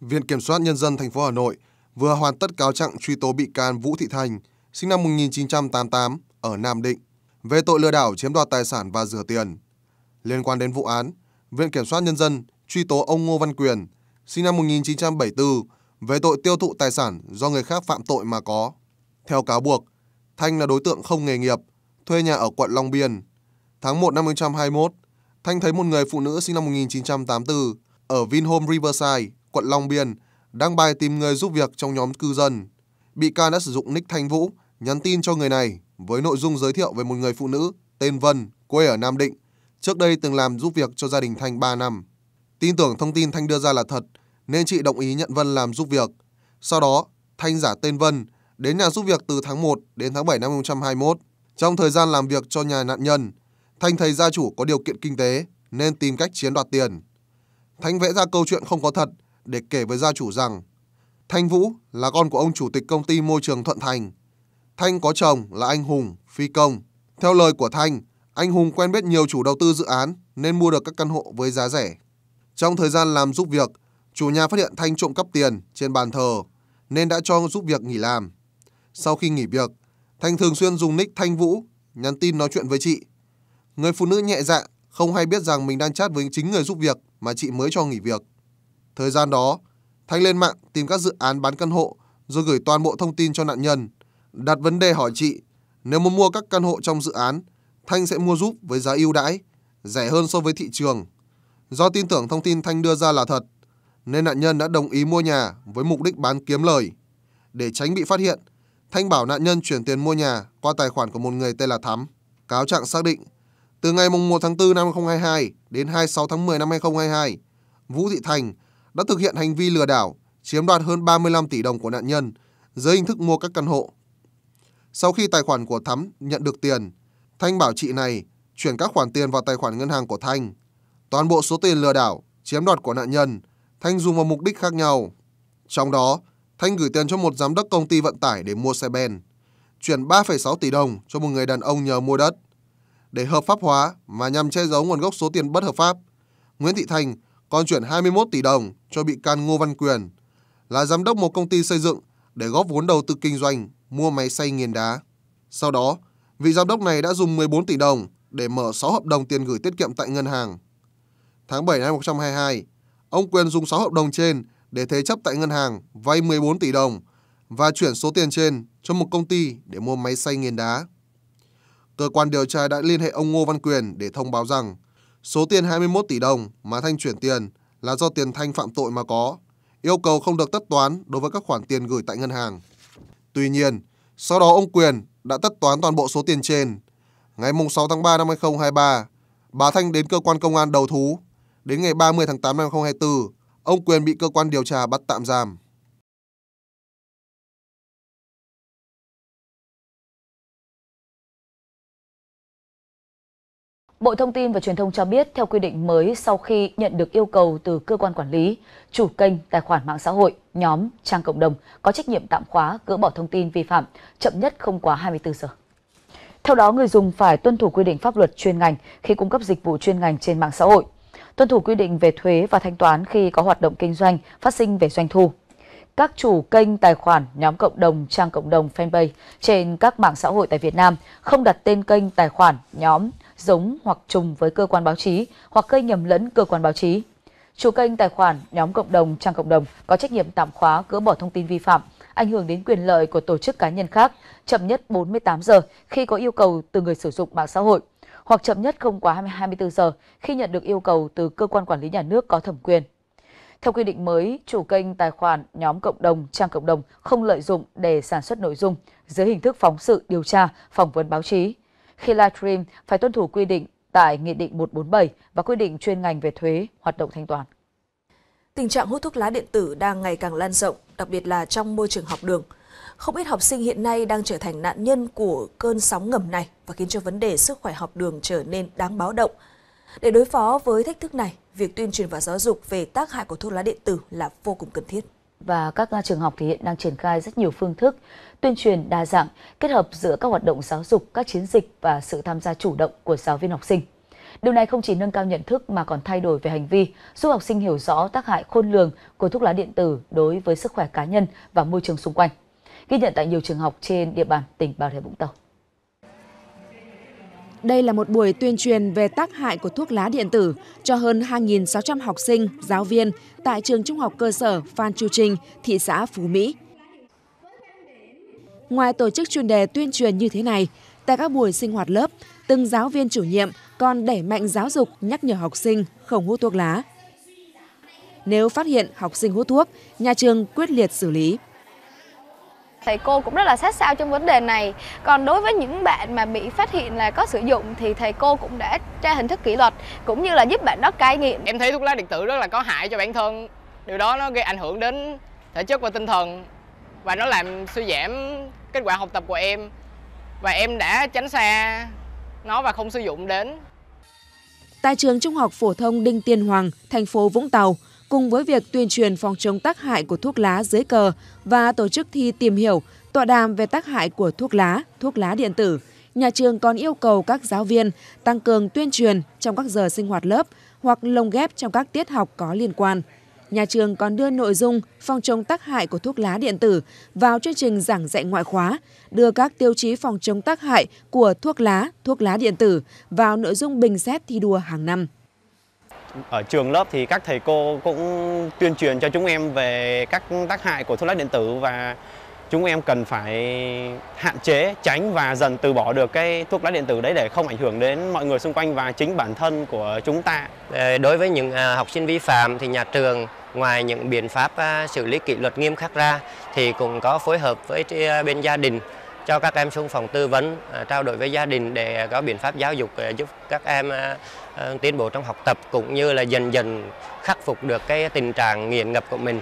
Viện Kiểm soát Nhân dân thành phố Hà Nội vừa hoàn tất cáo trạng truy tố bị can Vũ Thị Thành, sinh năm 1988, ở Nam Định, về tội lừa đảo chiếm đoạt tài sản và rửa tiền. Liên quan đến vụ án, Viện Kiểm soát Nhân dân truy tố ông Ngô Văn Quyền, sinh năm 1974, về tội tiêu thụ tài sản do người khác phạm tội mà có. Theo cáo buộc, Thanh là đối tượng không nghề nghiệp, thuê nhà ở quận Long Biên. Tháng 1 năm 1921, Thanh thấy một người phụ nữ sinh năm 1984 ở Vinhome Riverside quận Long Biên, đang bài tìm người giúp việc trong nhóm cư dân. Bị can đã sử dụng nick Thanh Vũ, nhắn tin cho người này với nội dung giới thiệu về một người phụ nữ tên Vân, quê ở Nam Định, trước đây từng làm giúp việc cho gia đình Thanh 3 năm. Tin tưởng thông tin Thanh đưa ra là thật, nên chị đồng ý nhận Vân làm giúp việc. Sau đó, Thanh giả tên Vân, đến nhà giúp việc từ tháng 1 đến tháng 7 năm 2021. Trong thời gian làm việc cho nhà nạn nhân, Thanh thấy gia chủ có điều kiện kinh tế nên tìm cách chiếm đoạt tiền. Thanh vẽ ra câu chuyện không có thật để kể với gia chủ rằng Thanh Vũ là con của ông chủ tịch công ty môi trường Thuận Thành. Thanh có chồng là anh Hùng, phi công. Theo lời của Thanh, anh Hùng quen biết nhiều chủ đầu tư dự án nên mua được các căn hộ với giá rẻ. Trong thời gian làm giúp việc, chủ nhà phát hiện Thanh trộm cắp tiền trên bàn thờ nên đã cho giúp việc nghỉ làm. Sau khi nghỉ việc, Thanh thường xuyên dùng nick Thanh Vũ nhắn tin nói chuyện với chị. Người phụ nữ nhẹ dạ không hay biết rằng mình đang chat với chính người giúp việc mà chị mới cho nghỉ việc. Thời gian đó, Thanh lên mạng tìm các dự án bán căn hộ rồi gửi toàn bộ thông tin cho nạn nhân. Đặt vấn đề hỏi chị, nếu muốn mua các căn hộ trong dự án, Thanh sẽ mua giúp với giá ưu đãi, rẻ hơn so với thị trường. Do tin tưởng thông tin Thanh đưa ra là thật, nên nạn nhân đã đồng ý mua nhà với mục đích bán kiếm lời. Để tránh bị phát hiện, Thanh bảo nạn nhân chuyển tiền mua nhà qua tài khoản của một người tên là Thắm. Cáo trạng xác định, từ ngày 1 tháng 4 năm 2022 đến 26 tháng 10 năm 2022, Vũ Thị Thành – đã thực hiện hành vi lừa đảo, chiếm đoạt hơn 35 tỷ đồng của nạn nhân dưới hình thức mua các căn hộ. Sau khi tài khoản của Thắm nhận được tiền, Thanh bảo chị này chuyển các khoản tiền vào tài khoản ngân hàng của Thanh. Toàn bộ số tiền lừa đảo, chiếm đoạt của nạn nhân, Thanh dùng vào mục đích khác nhau. Trong đó, Thanh gửi tiền cho một giám đốc công ty vận tải để mua xe ben, chuyển 3,6 tỷ đồng cho một người đàn ông nhờ mua đất. Để hợp pháp hóa mà nhằm che giấu nguồn gốc số tiền bất hợp pháp, Nguyễn Thị Thanh còn chuyển 21 tỷ đồng cho bị can Ngô Văn Quyền là giám đốc một công ty xây dựng để góp vốn đầu tư kinh doanh mua máy xay nghiền đá. Sau đó, vị giám đốc này đã dùng 14 tỷ đồng để mở 6 hợp đồng tiền gửi tiết kiệm tại ngân hàng. Tháng 7 năm 2022, ông Quyền dùng 6 hợp đồng trên để thế chấp tại ngân hàng vay 14 tỷ đồng và chuyển số tiền trên cho một công ty để mua máy xay nghiền đá. Cơ quan điều tra đã liên hệ ông Ngô Văn Quyền để thông báo rằng Số tiền 21 tỷ đồng mà Thanh chuyển tiền là do tiền Thanh phạm tội mà có, yêu cầu không được tất toán đối với các khoản tiền gửi tại ngân hàng. Tuy nhiên, sau đó ông Quyền đã tất toán toàn bộ số tiền trên. Ngày 6 tháng 3 năm 2023, bà Thanh đến cơ quan công an đầu thú. Đến ngày 30 tháng 8 năm 2024, ông Quyền bị cơ quan điều tra bắt tạm giam. Bộ Thông tin và Truyền thông cho biết theo quy định mới sau khi nhận được yêu cầu từ cơ quan quản lý, chủ kênh, tài khoản mạng xã hội, nhóm, trang cộng đồng có trách nhiệm tạm khóa gỡ bỏ thông tin vi phạm chậm nhất không quá 24 giờ. Theo đó, người dùng phải tuân thủ quy định pháp luật chuyên ngành khi cung cấp dịch vụ chuyên ngành trên mạng xã hội, tuân thủ quy định về thuế và thanh toán khi có hoạt động kinh doanh phát sinh về doanh thu. Các chủ kênh, tài khoản, nhóm cộng đồng, trang cộng đồng, fanpage trên các mạng xã hội tại Việt Nam không đặt tên kênh, tài khoản, nhóm giống hoặc trùng với cơ quan báo chí hoặc gây nhầm lẫn cơ quan báo chí. Chủ kênh tài khoản, nhóm cộng đồng, trang cộng đồng có trách nhiệm tạm khóa gỡ bỏ thông tin vi phạm, ảnh hưởng đến quyền lợi của tổ chức cá nhân khác chậm nhất 48 giờ khi có yêu cầu từ người sử dụng mạng xã hội hoặc chậm nhất không quá 24 giờ khi nhận được yêu cầu từ cơ quan quản lý nhà nước có thẩm quyền. Theo quy định mới, chủ kênh, tài khoản, nhóm cộng đồng, trang cộng đồng không lợi dụng để sản xuất nội dung dưới hình thức phóng sự, điều tra, phỏng vấn báo chí khi livestream phải tuân thủ quy định tại Nghị định 147 và quy định chuyên ngành về thuế, hoạt động thanh toán. Tình trạng hút thuốc lá điện tử đang ngày càng lan rộng, đặc biệt là trong môi trường học đường. Không ít học sinh hiện nay đang trở thành nạn nhân của cơn sóng ngầm này và khiến cho vấn đề sức khỏe học đường trở nên đáng báo động. Để đối phó với thách thức này, việc tuyên truyền và giáo dục về tác hại của thuốc lá điện tử là vô cùng cần thiết và các à, trường học thì hiện đang triển khai rất nhiều phương thức tuyên truyền đa dạng kết hợp giữa các hoạt động giáo dục, các chiến dịch và sự tham gia chủ động của giáo viên học sinh. Điều này không chỉ nâng cao nhận thức mà còn thay đổi về hành vi, giúp học sinh hiểu rõ tác hại khôn lường của thuốc lá điện tử đối với sức khỏe cá nhân và môi trường xung quanh. Ghi nhận tại nhiều trường học trên địa bàn tỉnh Bà Rịa Vũng Tàu. Đây là một buổi tuyên truyền về tác hại của thuốc lá điện tử cho hơn 2.600 học sinh, giáo viên tại trường trung học cơ sở Phan Chu Trinh, thị xã Phú Mỹ. Ngoài tổ chức chuyên đề tuyên truyền như thế này, tại các buổi sinh hoạt lớp, từng giáo viên chủ nhiệm còn đẩy mạnh giáo dục nhắc nhở học sinh không hút thuốc lá. Nếu phát hiện học sinh hút thuốc, nhà trường quyết liệt xử lý. Thầy cô cũng rất là sát sao trong vấn đề này. Còn đối với những bạn mà bị phát hiện là có sử dụng thì thầy cô cũng đã tra hình thức kỷ luật cũng như là giúp bạn đó cai nghiện. Em thấy thuốc lá điện tử rất là có hại cho bản thân. Điều đó nó gây ảnh hưởng đến thể chất và tinh thần và nó làm suy giảm kết quả học tập của em và em đã tránh xa nó và không sử dụng đến. Tại trường Trung học phổ thông Đinh Tiên Hoàng, thành phố Vũng Tàu, cùng với việc tuyên truyền phòng chống tác hại của thuốc lá dưới cờ và tổ chức thi tìm hiểu, tọa đàm về tác hại của thuốc lá, thuốc lá điện tử, nhà trường còn yêu cầu các giáo viên tăng cường tuyên truyền trong các giờ sinh hoạt lớp hoặc lồng ghép trong các tiết học có liên quan. Nhà trường còn đưa nội dung phòng chống tác hại của thuốc lá điện tử vào chương trình giảng dạy ngoại khóa, đưa các tiêu chí phòng chống tác hại của thuốc lá, thuốc lá điện tử vào nội dung bình xét thi đua hàng năm ở trường lớp thì các thầy cô cũng tuyên truyền cho chúng em về các tác hại của thuốc lá điện tử và chúng em cần phải hạn chế, tránh và dần từ bỏ được cái thuốc lá điện tử đấy để không ảnh hưởng đến mọi người xung quanh và chính bản thân của chúng ta. Ờ, đối với những à, học sinh vi phạm thì nhà trường ngoài những biện pháp à, xử lý kỷ luật nghiêm khắc ra thì cũng có phối hợp với à, bên gia đình cho các em xuống phòng tư vấn à, trao đổi với gia đình để có biện pháp giáo dục à, giúp các em à, tiến bộ trong học tập cũng như là dần dần khắc phục được cái tình trạng nghiện ngập của mình.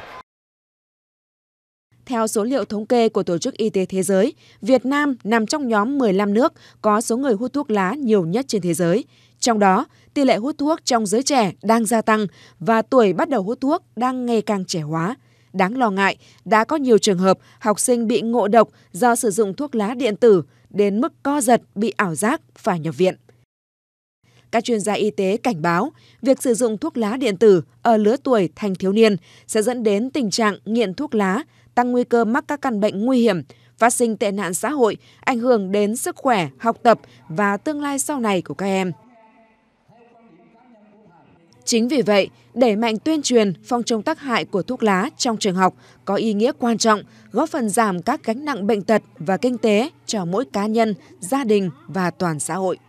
Theo số liệu thống kê của Tổ chức Y tế Thế giới, Việt Nam nằm trong nhóm 15 nước có số người hút thuốc lá nhiều nhất trên thế giới. Trong đó, tỷ lệ hút thuốc trong giới trẻ đang gia tăng và tuổi bắt đầu hút thuốc đang ngày càng trẻ hóa. Đáng lo ngại, đã có nhiều trường hợp học sinh bị ngộ độc do sử dụng thuốc lá điện tử đến mức co giật, bị ảo giác, phải nhập viện. Các chuyên gia y tế cảnh báo, việc sử dụng thuốc lá điện tử ở lứa tuổi thanh thiếu niên sẽ dẫn đến tình trạng nghiện thuốc lá, tăng nguy cơ mắc các căn bệnh nguy hiểm, phát sinh tệ nạn xã hội, ảnh hưởng đến sức khỏe, học tập và tương lai sau này của các em. Chính vì vậy, đẩy mạnh tuyên truyền phòng chống tác hại của thuốc lá trong trường học có ý nghĩa quan trọng, góp phần giảm các gánh nặng bệnh tật và kinh tế cho mỗi cá nhân, gia đình và toàn xã hội.